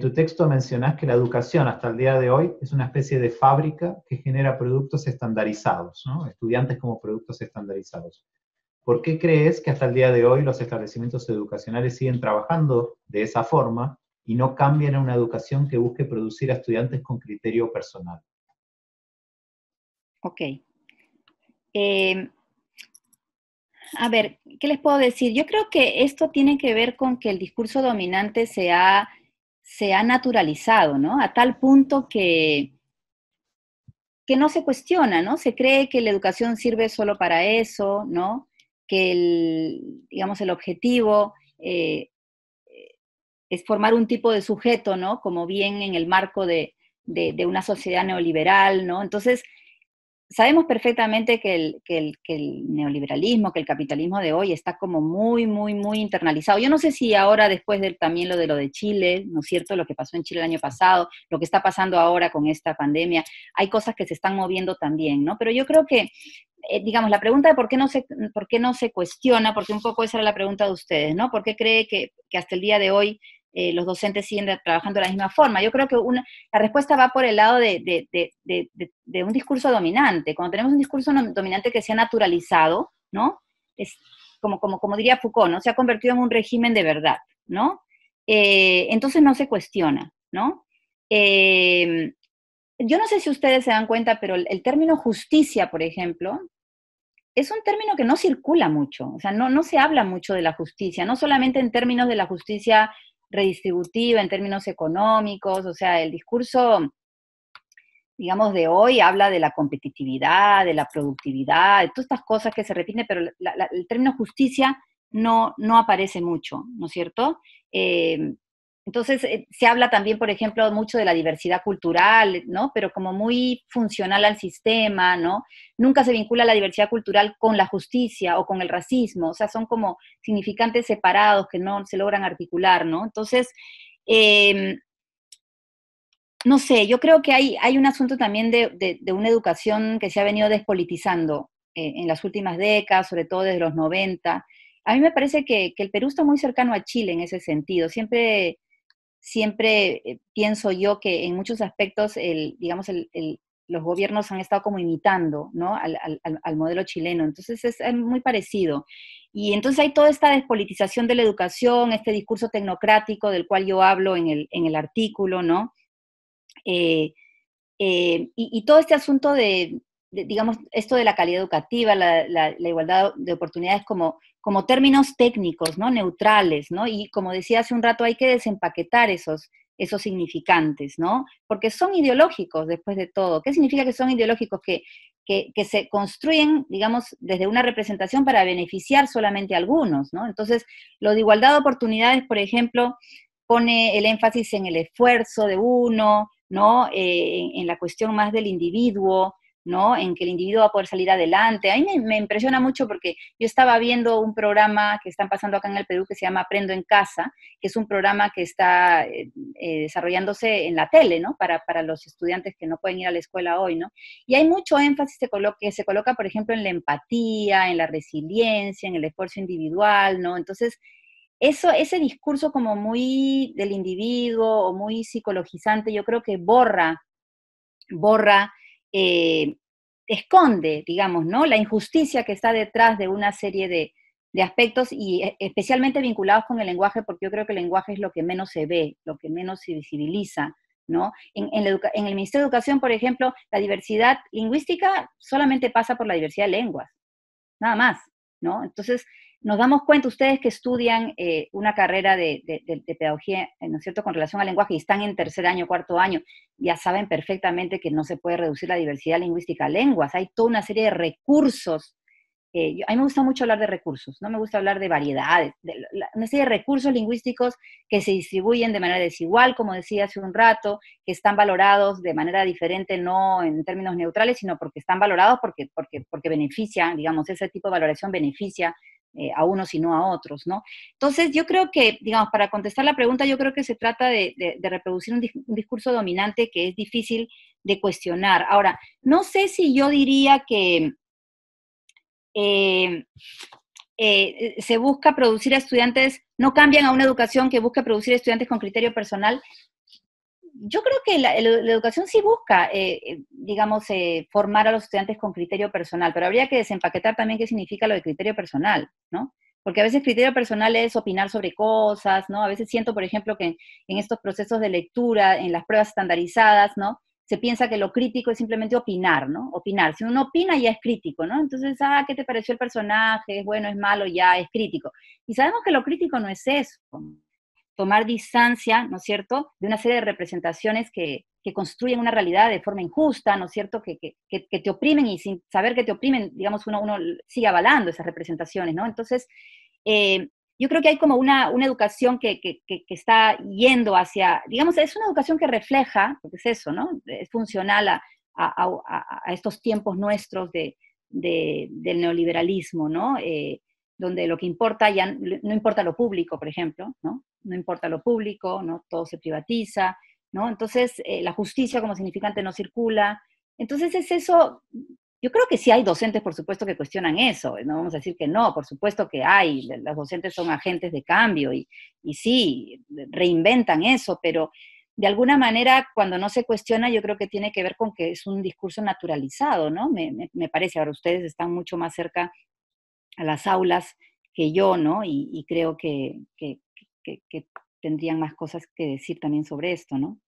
tu texto mencionás que la educación hasta el día de hoy es una especie de fábrica que genera productos estandarizados, estudiantes como productos estandarizados. ¿Por qué crees que hasta el día de hoy los establecimientos educacionales siguen trabajando de esa forma y no cambian a una educación que busque producir a estudiantes con criterio personal? Ok. Eh, a ver, ¿qué les puedo decir? Yo creo que esto tiene que ver con que el discurso dominante se ha se ha naturalizado, ¿no? A tal punto que, que no se cuestiona, ¿no? Se cree que la educación sirve solo para eso, ¿no? Que el, digamos, el objetivo eh, es formar un tipo de sujeto, ¿no? Como bien en el marco de, de una sociedad neoliberal, ¿no? Entonces, sabemos perfectamente que el, neoliberalismo, que el capitalismo de hoy está como muy, muy, muy internalizado. Yo no sé si ahora, después de también lo de lo de Chile, ¿no es cierto? Lo que pasó en Chile el año pasado, lo que está pasando ahora con esta pandemia, hay cosas que se están moviendo también, ¿no? Pero yo creo que, eh, digamos, la pregunta de por qué, no se, por qué no se cuestiona, porque un poco esa era la pregunta de ustedes, ¿no? ¿Por qué cree que hasta el día de hoy eh, los docentes siguen trabajando de la misma forma. Yo creo que una, la respuesta va por el lado de, de, de, un discurso dominante. Cuando tenemos un discurso dominante que se ha naturalizado, ¿no? Es como, como, como diría Foucault, ¿no? Se ha convertido en un régimen de verdad, ¿no? Eh, entonces no se cuestiona, ¿no? Eh, yo no sé si ustedes se dan cuenta, pero el, el, término justicia, por ejemplo, es un término que no circula mucho, o sea, no, no se habla mucho de la justicia, no solamente en términos de la justicia redistributiva en términos económicos, o sea, el discurso, digamos, de hoy habla de la competitividad, de la productividad, de todas estas cosas que se repiten, pero el término justicia no, no aparece mucho, ¿no es cierto? Eh, entonces, eh, se habla también, por ejemplo, mucho de la diversidad cultural, ¿no? Pero como muy funcional al sistema, ¿no? Nunca se vincula la diversidad cultural con la justicia o con el racismo, o sea, son como significantes separados que no se logran articular, ¿no? Entonces, em, no sé, yo creo que hay, hay un asunto también de, de, una educación que se ha venido despolitizando eh, en las últimas décadas, sobre todo desde los 90. A mí me parece que, que el Perú está muy cercano a Chile en ese sentido. Siempre siempre eh, pienso yo que en muchos aspectos, el, digamos, los gobiernos han estado como imitando ¿no? al, modelo chileno. Entonces es, muy parecido. Y entonces hay toda esta despolitización de la educación, este discurso tecnocrático del cual yo hablo en el, artículo, ¿no? Eh, eh, y, todo este asunto de, digamos, esto de la calidad educativa, la, igualdad de oportunidades como, términos técnicos, ¿no? Neutrales, ¿no? Y como decía hace un rato, hay que desempaquetar esos, significantes, ¿no? Porque son ideológicos después de todo. ¿Qué significa que son ideológicos? Que, se construyen, digamos, desde una representación para beneficiar solamente a algunos, ¿no? Entonces, lo de igualdad de oportunidades, por ejemplo, pone el énfasis en el esfuerzo de uno, ¿no? Eh, en la cuestión más del individuo, ¿no? En que el individuo va a poder salir adelante. A mí me, impresiona mucho porque yo estaba viendo un programa que están pasando acá en el Perú que se llama Aprendo en Casa, que es un programa que está eh, eh, desarrollándose en la tele, Para, los estudiantes que no pueden ir a la escuela hoy, ¿no? Y hay mucho énfasis que se coloca, se coloca, por ejemplo, en la empatía, en la resiliencia, en el esfuerzo individual, ¿no? Entonces, eso, ese discurso como muy del individuo o muy psicologizante, yo creo que borra, borra eh, esconde, digamos, ¿no? La injusticia que está detrás de una serie de, aspectos y e, especialmente vinculados con el lenguaje, porque yo creo que el lenguaje es lo que menos se ve, lo que menos se visibiliza, ¿no? En, el Ministerio de Educación, por ejemplo, la diversidad lingüística solamente pasa por la diversidad de lenguas, nada más, ¿no? Entonces, nos damos cuenta, ustedes que estudian eh, una carrera de, pedagogía, eh, ¿no es cierto?, con relación al lenguaje y están en tercer año, cuarto año, ya saben perfectamente que no se puede reducir la diversidad lingüística a lenguas. Hay toda una serie de recursos. Eh, a mí me gusta mucho hablar de recursos, no me gusta hablar de variedades, una serie de recursos lingüísticos que se distribuyen de manera desigual, como decía hace un rato, que están valorados de manera diferente, no en términos neutrales, sino porque están valorados porque, porque, porque benefician, digamos, ese tipo de valoración beneficia eh, a unos y no a otros, ¿no? Entonces, yo creo que, digamos, para contestar la pregunta, yo creo que se trata de, reproducir un, discurso dominante que es difícil de cuestionar. Ahora, no sé si yo diría que eh, eh, se busca producir a estudiantes, no cambian a una educación que busca producir a estudiantes con criterio personal. Yo creo que la educación sí busca, digamos, formar a los estudiantes con criterio personal, pero habría que desempaquetar también qué significa lo de criterio personal. ¿no? Porque a veces criterio personal es opinar sobre cosas, ¿no? A veces siento, por ejemplo, que en estos procesos de lectura, en las pruebas estandarizadas, ¿no? Se piensa que lo crítico es simplemente opinar, ¿no? Opinar. Si uno opina ya es crítico, ¿no? Entonces, ah, ¿qué te pareció el personaje? ¿Es bueno, es malo? Ya es crítico. Y sabemos que lo crítico no es eso, tomar distancia, ¿no es cierto?, de una serie de representaciones que, construyen una realidad de forma injusta, ¿no es cierto?, que, te oprimen y sin saber que te oprimen, digamos, uno, uno sigue avalando esas representaciones, ¿no? Entonces, eh, yo creo que hay como una, una educación que, está yendo hacia, digamos, es una educación que refleja, porque es eso, ¿no? Es funcional a, estos tiempos nuestros del neoliberalismo, ¿no? Eh, donde lo que importa ya no importa lo público, por ejemplo, ¿no? No importa lo público, ¿no? Todo se privatiza, ¿no? Entonces, eh, la justicia como significante no circula. Entonces, es eso, yo creo que sí hay docentes, por supuesto, que cuestionan eso, no vamos a decir que no, por supuesto que hay, los docentes son agentes de cambio y, y sí, reinventan eso, pero de alguna manera cuando no se cuestiona yo creo que tiene que ver con que es un discurso naturalizado, ¿no? Me, me parece, ahora ustedes están mucho más cerca a las aulas que yo, ¿no? Y, creo que, que, que, que, tendrían más cosas que decir también sobre esto, ¿no?